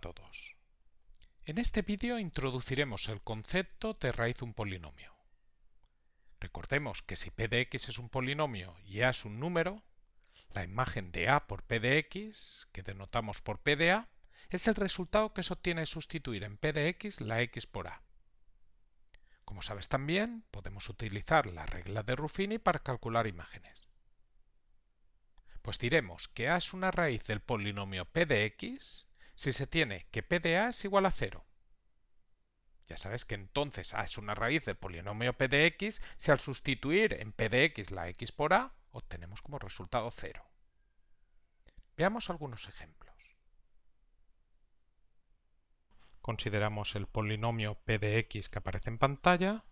todos. En este vídeo introduciremos el concepto de raíz de un polinomio. Recordemos que si p de x es un polinomio y a es un número, la imagen de a por p de x, que denotamos por p de a, es el resultado que se obtiene sustituir en p de x la x por a. Como sabes también, podemos utilizar la regla de Ruffini para calcular imágenes. Pues diremos que a es una raíz del polinomio p de x si se tiene que p a es igual a 0. Ya sabes que entonces A ah, es una raíz del polinomio p x si al sustituir en p x la X por A, obtenemos como resultado 0. Veamos algunos ejemplos. Consideramos el polinomio p x que aparece en pantalla.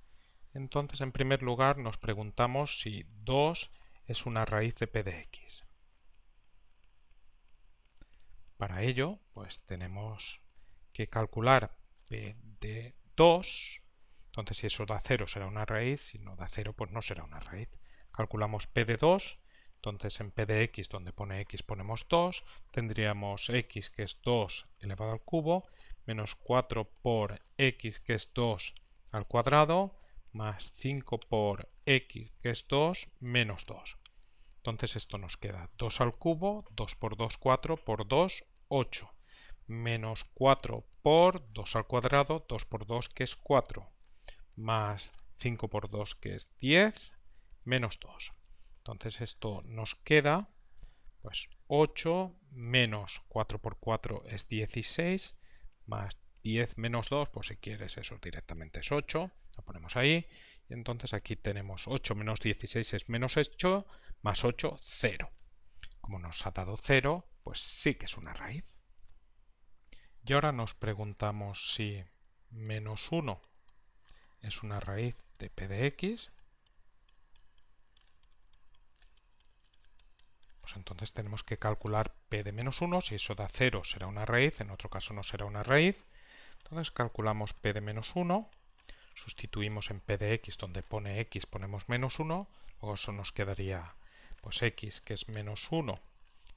Entonces, en primer lugar, nos preguntamos si 2 es una raíz de p x. Para ello, pues tenemos que calcular p eh, de 2. Entonces, si eso da 0 será una raíz, si no da 0, pues no será una raíz. Calculamos p de 2, entonces en p de x, donde pone x, ponemos 2. Tendríamos x, que es 2 elevado al cubo, menos 4 por x, que es 2 al cuadrado, más 5 por x, que es 2, menos 2. Entonces esto nos queda 2 al cubo, 2 por 2, 4, por 2, 8, menos 4 por 2 al cuadrado, 2 por 2 que es 4, más 5 por 2 que es 10, menos 2. Entonces esto nos queda pues 8 menos 4 por 4 es 16, más 10 menos 2, pues si quieres eso directamente es 8, la ponemos ahí. Y entonces aquí tenemos 8 menos 16 es menos 8, más 8, 0. Como nos ha dado 0, pues sí que es una raíz. Y ahora nos preguntamos si menos 1 es una raíz de p de x. Pues entonces tenemos que calcular p de menos 1. Si eso da 0 será una raíz, en otro caso no será una raíz. Entonces calculamos p de menos 1 sustituimos en pdx donde pone x ponemos menos 1, o eso nos quedaría pues x que es menos 1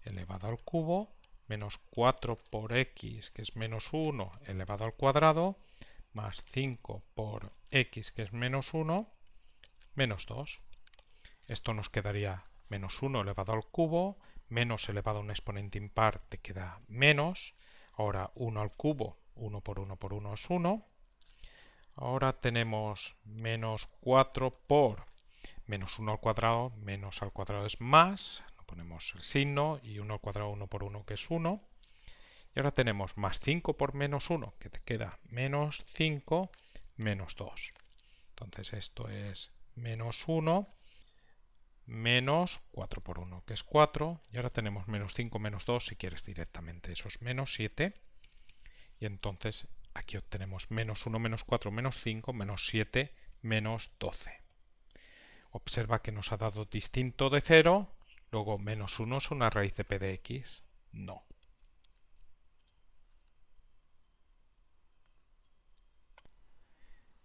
elevado al cubo, menos 4 por x que es menos 1 elevado al cuadrado, más 5 por x que es menos 1, menos 2. Esto nos quedaría menos 1 elevado al cubo, menos elevado a un exponente impar te queda menos, ahora 1 al cubo, 1 por 1 por 1 es 1, Ahora tenemos menos 4 por menos 1 al cuadrado, menos al cuadrado es más, ponemos el signo y 1 al cuadrado 1 por 1 que es 1. Y ahora tenemos más 5 por menos 1 que te queda menos 5 menos 2. Entonces esto es menos 1 menos 4 por 1 que es 4. Y ahora tenemos menos 5 menos 2 si quieres directamente, eso es menos 7. Y entonces Aquí obtenemos menos 1, menos 4, menos 5, menos 7, menos 12. Observa que nos ha dado distinto de 0, luego menos 1 es una raíz de p de x. No.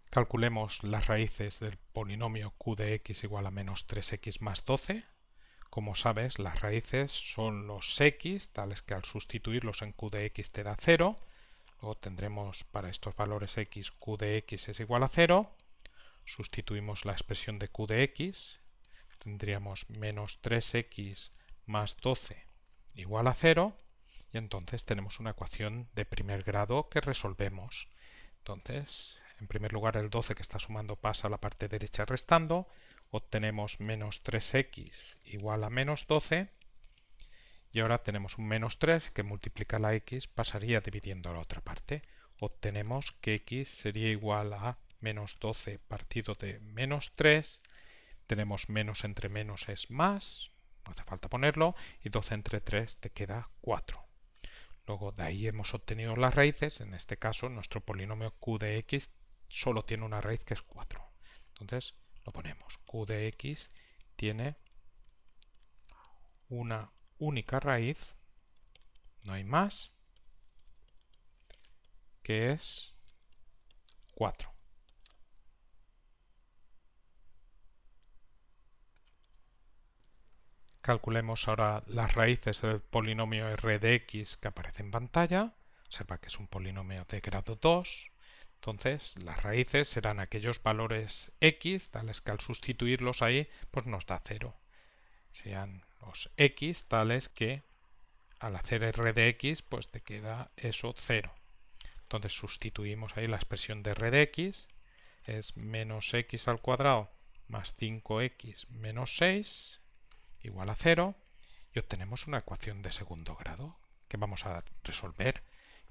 Calculemos las raíces del polinomio q de x igual a menos 3x más 12. Como sabes, las raíces son los x, tales que al sustituirlos en q de x te da 0, obtendremos para estos valores x, q de x es igual a 0, sustituimos la expresión de q de x, tendríamos menos 3x más 12 igual a 0, y entonces tenemos una ecuación de primer grado que resolvemos. Entonces, en primer lugar, el 12 que está sumando pasa a la parte derecha restando, obtenemos menos 3x igual a menos 12, y ahora tenemos un menos 3 que multiplica la x pasaría dividiendo la otra parte. Obtenemos que x sería igual a menos 12 partido de menos 3. Tenemos menos entre menos es más, no hace falta ponerlo, y 12 entre 3 te queda 4. Luego de ahí hemos obtenido las raíces, en este caso nuestro polinomio q de x solo tiene una raíz que es 4. Entonces lo ponemos, q de x tiene una única raíz, no hay más, que es 4. Calculemos ahora las raíces del polinomio r de x que aparece en pantalla. Sepa que es un polinomio de grado 2. Entonces, las raíces serán aquellos valores x, tales que al sustituirlos ahí, pues nos da 0 sean los x tales que al hacer r de x pues te queda eso 0. Entonces sustituimos ahí la expresión de r de x, es menos x al cuadrado más 5x menos 6 igual a 0 y obtenemos una ecuación de segundo grado que vamos a resolver.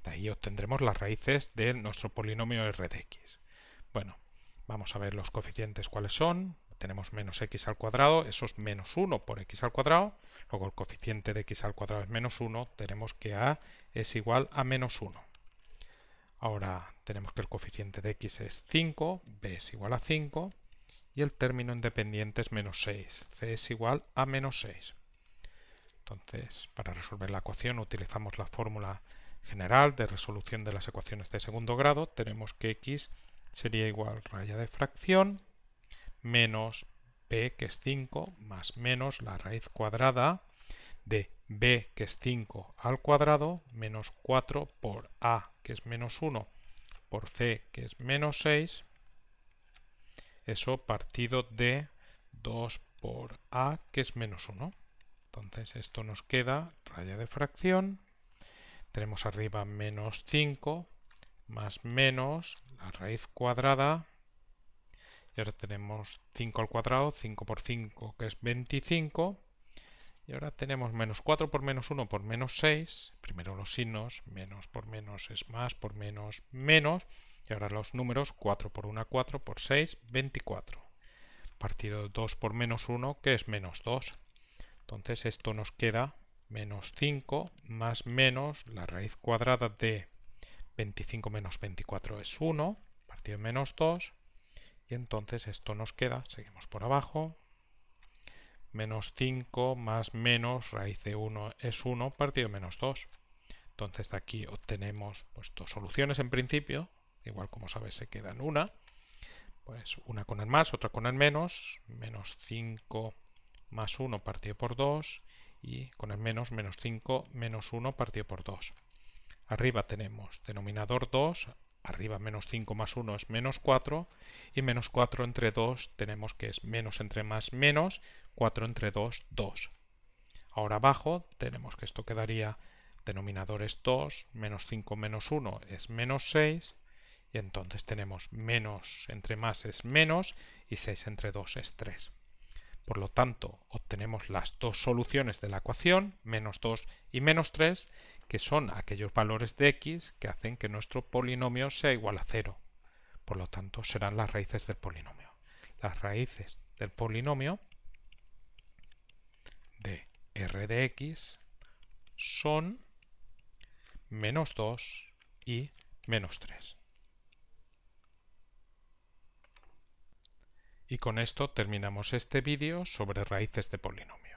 De ahí obtendremos las raíces de nuestro polinomio r de x. Bueno, vamos a ver los coeficientes cuáles son tenemos menos x al cuadrado, eso es menos 1 por x al cuadrado, luego el coeficiente de x al cuadrado es menos 1, tenemos que a es igual a menos 1. Ahora tenemos que el coeficiente de x es 5, b es igual a 5 y el término independiente es menos 6, c es igual a menos 6. Entonces, para resolver la ecuación utilizamos la fórmula general de resolución de las ecuaciones de segundo grado, tenemos que x sería igual raya de fracción menos b que es 5 más menos la raíz cuadrada de b que es 5 al cuadrado menos 4 por a que es menos 1 por c que es menos 6 eso partido de 2 por a que es menos 1 entonces esto nos queda raya de fracción tenemos arriba menos 5 más menos la raíz cuadrada y ahora tenemos 5 al cuadrado, 5 por 5 que es 25. Y ahora tenemos menos 4 por menos 1 por menos 6. Primero los signos, menos por menos es más, por menos, menos. Y ahora los números, 4 por 1, 4 por 6, 24. Partido 2 por menos 1 que es menos 2. Entonces esto nos queda menos 5 más menos la raíz cuadrada de 25 menos 24 es 1, partido de menos 2, y entonces esto nos queda, seguimos por abajo, menos 5 más menos raíz de 1 es 1 partido menos 2. Entonces de aquí obtenemos pues, dos soluciones en principio, igual como sabes se quedan una, pues una con el más, otra con el menos, menos 5 más 1 partido por 2 y con el menos, menos 5 menos 1 partido por 2. Arriba tenemos denominador 2 arriba menos 5 más 1 es menos 4 y menos 4 entre 2 tenemos que es menos entre más menos 4 entre 2 2 ahora abajo tenemos que esto quedaría denominador es 2 menos 5 menos 1 es menos 6 y entonces tenemos menos entre más es menos y 6 entre 2 es 3 por lo tanto obtenemos las dos soluciones de la ecuación menos 2 y menos 3 que son aquellos valores de x que hacen que nuestro polinomio sea igual a cero. Por lo tanto, serán las raíces del polinomio. Las raíces del polinomio de r de x son menos 2 y menos 3. Y con esto terminamos este vídeo sobre raíces de polinomio.